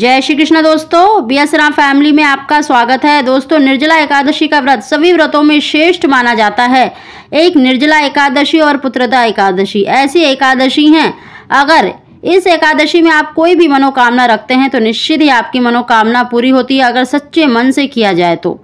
जय श्री कृष्ण दोस्तों B S Ram family में आपका स्वागत है दोस्तों निर्जला एकादशी का व्रत सभी व्रतों में श्रेष्ठ माना जाता है एक निर्जला एकादशी और पुत्रता एकादशी ऐसी एकादशी हैं अगर इस एकादशी में आप कोई भी मनोकामना रखते हैं तो निश्चित ही आपकी मनोकामना पूरी होती है अगर सच्चे मन से किया जाए तो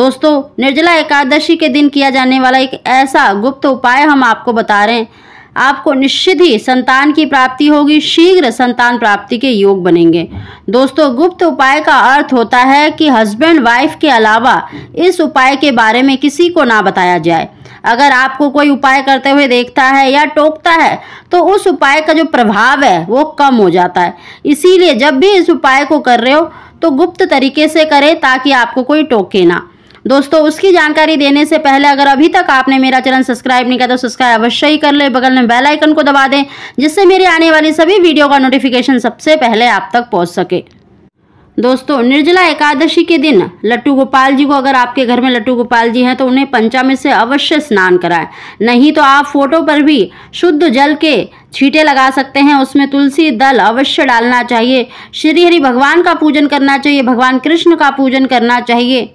दोस्तों निर्जला एकादशी के दिन किया जाने वाला एक ऐसा गुप्त उपाय हम आपको बता रहे हैं आपको निश्चित ही संतान की प्राप्ति होगी शीघ्र संतान प्राप्ति के योग बनेंगे दोस्तों गुप्त उपाय का अर्थ होता है कि हस्बैंड वाइफ के अलावा इस उपाय के बारे में किसी को ना बताया जाए अगर आपको कोई उपाय करते हुए देखता है या टोकता है तो उस उपाय का जो प्रभाव है वो कम हो जाता है इसीलिए जब भी इस उपाय को कर रहे हो तो गुप्त तरीके से करें ताकि आपको कोई टोके ना दोस्तों उसकी जानकारी देने से पहले अगर अभी तक आपने मेरा चैनल सब्सक्राइब नहीं किया तो सब्सक्राइब अवश्य ही कर ले बगल में बेल आइकन को दबा दें जिससे मेरी आने वाली सभी वीडियो का नोटिफिकेशन सबसे पहले आप तक पहुंच सके दोस्तों निर्जला एकादशी के दिन लट्टू गोपाल जी को अगर आपके घर में लट्टू गोपाल जी हैं तो उन्हें पंचामृत से अवश्य स्नान कराएं नहीं तो आप फोटो पर भी शुद्ध जल के छींटे लगा सकते हैं उसमें तुलसी दल अवश्य डालना चाहिए श्री हरि भगवान का पूजन करना चाहिए भगवान कृष्ण का पूजन करना चाहिए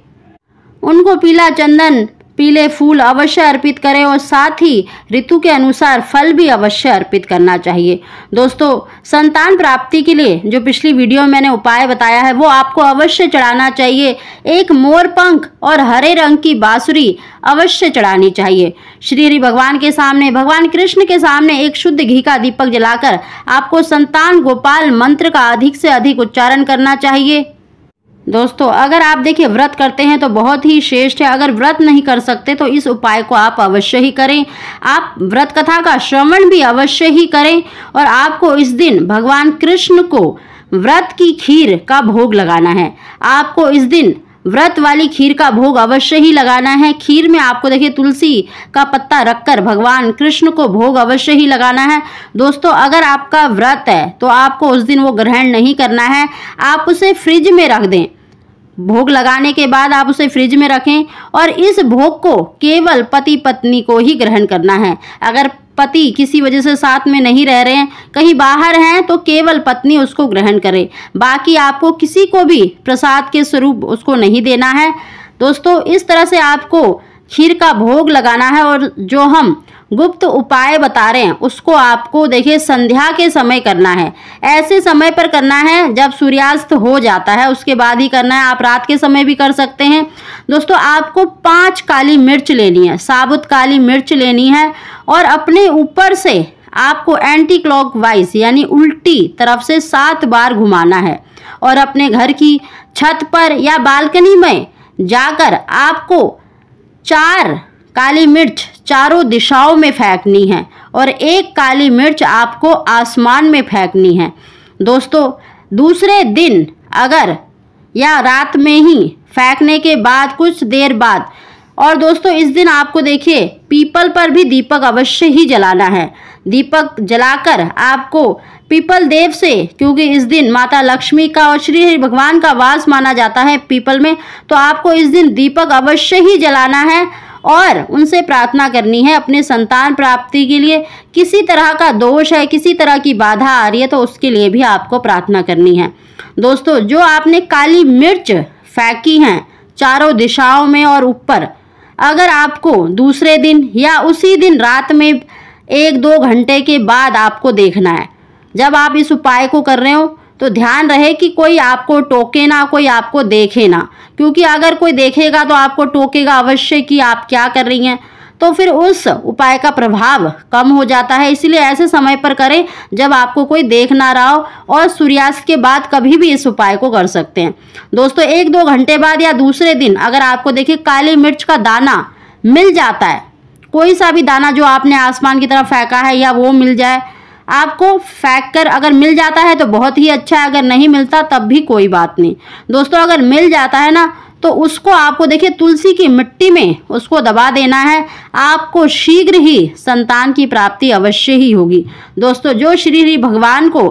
उनको पीला चंदन पीले फूल अवश्य अर्पित करें और साथ ही ऋतु के अनुसार फल भी अवश्य अर्पित करना चाहिए दोस्तों संतान प्राप्ति के लिए जो पिछली वीडियो में मैंने उपाय बताया है वो आपको अवश्य चढ़ाना चाहिए एक मोर पंख और हरे रंग की बांसुरी अवश्य चढ़ानी चाहिए श्री हरि भगवान के सामने भगवान कृष्ण के सामने एक शुद्ध घी का दीपक जलाकर आपको संतान गोपाल मंत्र का अधिक से अधिक उच्चारण करना चाहिए दोस्तों अगर आप देखिए व्रत करते हैं तो बहुत ही श्रेष्ठ है अगर व्रत नहीं कर सकते तो इस उपाय को आप अवश्य ही करें आप व्रत कथा का श्रवण भी अवश्य ही करें और आपको इस दिन भगवान कृष्ण को व्रत की खीर का भोग लगाना है आपको इस दिन व्रत वाली खीर का भोग अवश्य ही लगाना है खीर में आपको देखिए तुलसी का पत्ता रखकर भगवान कृष्ण को भोग अवश्य ही लगाना है दोस्तों अगर आपका व्रत है तो आपको उस दिन वो ग्रहण नहीं करना है आप उसे फ्रिज में रख दें भोग लगाने के बाद आप उसे फ्रिज में रखें और इस भोग को केवल पति पत्नी को ही ग्रहण करना है अगर पति किसी वजह से साथ में नहीं रह रहे हैं कहीं बाहर हैं तो केवल पत्नी उसको ग्रहण करे बाकी आपको किसी को भी प्रसाद के स्वरूप उसको नहीं देना है दोस्तों इस तरह से आपको खीर का भोग लगाना है और जो हम गुप्त उपाय बता रहे हैं उसको आपको देखिए संध्या के समय करना है ऐसे समय पर करना है जब सूर्यास्त हो जाता है उसके बाद ही करना है आप रात के समय भी कर सकते हैं दोस्तों आपको पांच काली मिर्च लेनी है साबुत काली मिर्च लेनी है और अपने ऊपर से आपको एंटी क्लॉक वाइज यानी उल्टी तरफ से सात बार घुमाना है और अपने घर की छत पर या बालकनी में जाकर आपको चार काली मिर्च चारों दिशाओं में फेंकनी है और एक काली मिर्च आपको आसमान में फेंकनी है दोस्तों दूसरे दिन अगर या रात में ही फेंकने के बाद कुछ देर बाद और दोस्तों इस दिन आपको देखिए पीपल पर भी दीपक अवश्य ही जलाना है दीपक जलाकर आपको पीपल देव से क्योंकि इस दिन माता लक्ष्मी का और श्री भगवान का वास माना जाता है पीपल में तो आपको इस दिन दीपक अवश्य ही जलाना है और उनसे प्रार्थना करनी है अपने संतान प्राप्ति के लिए किसी तरह का दोष है किसी तरह की बाधा आ रही है तो उसके लिए भी आपको प्रार्थना करनी है दोस्तों जो आपने काली मिर्च फेंकी हैं चारों दिशाओं में और ऊपर अगर आपको दूसरे दिन या उसी दिन रात में एक दो घंटे के बाद आपको देखना है जब आप इस उपाय को कर रहे हो तो ध्यान रहे कि कोई आपको टोके ना कोई आपको देखे ना क्योंकि अगर कोई देखेगा तो आपको टोकेगा अवश्य कि आप क्या कर रही हैं तो फिर उस उपाय का प्रभाव कम हो जाता है इसलिए ऐसे समय पर करें जब आपको कोई देख ना रहा हो और सूर्यास्त के बाद कभी भी इस उपाय को कर सकते हैं दोस्तों एक दो घंटे बाद या दूसरे दिन अगर आपको देखिए काली मिर्च का दाना मिल जाता है कोई सा भी दाना जो आपने आसमान की तरफ फेंका है या वो मिल जाए आपको फेंक कर अगर मिल जाता है तो बहुत ही अच्छा है अगर नहीं मिलता तब भी कोई बात नहीं दोस्तों अगर मिल जाता है ना तो उसको आपको देखिए तुलसी की मिट्टी में उसको दबा देना है आपको शीघ्र ही संतान की प्राप्ति अवश्य ही होगी दोस्तों जो श्री हरि भगवान को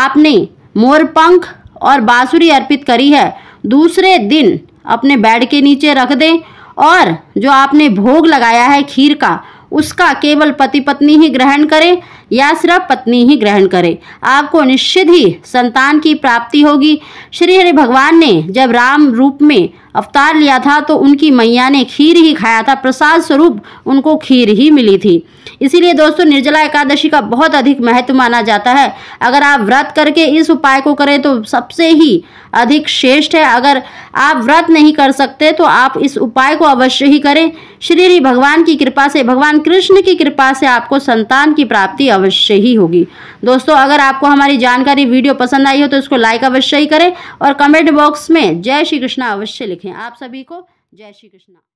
आपने मोरपंख और बांसुरी अर्पित करी है दूसरे दिन अपने बेड के नीचे रख दें और जो आपने भोग लगाया है खीर का उसका केवल पति पत्नी ही ग्रहण करें या सिर्फ पत्नी ही ग्रहण करे आपको निश्चित ही संतान की प्राप्ति होगी श्री हरि भगवान ने जब राम रूप में अवतार लिया था तो उनकी मैया ने खीर ही खाया था प्रसाद स्वरूप उनको खीर ही मिली थी इसीलिए दोस्तों निर्जला एकादशी का बहुत अधिक महत्व माना जाता है अगर आप व्रत करके इस उपाय को करें तो सबसे ही अधिक श्रेष्ठ है अगर आप व्रत नहीं कर सकते तो आप इस उपाय को अवश्य ही करें श्री भगवान की कृपा से भगवान कृष्ण की कृपा से आपको संतान की प्राप्ति अवश्य ही होगी दोस्तों अगर आपको हमारी जानकारी वीडियो पसंद आई हो तो इसको लाइक अवश्य ही करें और कमेंट बॉक्स में जय श्री कृष्णा अवश्य लिखें देखें आप सभी को जय श्री कृष्णा